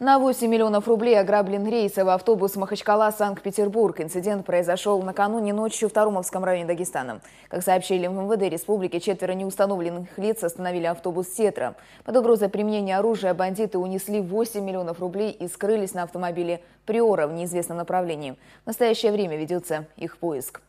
На 8 миллионов рублей ограблен рейсовый автобус Махачкала-Санкт-Петербург. Инцидент произошел накануне ночью в Тарумовском районе Дагестана. Как сообщили в МВД республики, четверо неустановленных лиц остановили автобус «Сетра». Под угрозой применения оружия бандиты унесли 8 миллионов рублей и скрылись на автомобиле «Приора» в неизвестном направлении. В настоящее время ведется их поиск.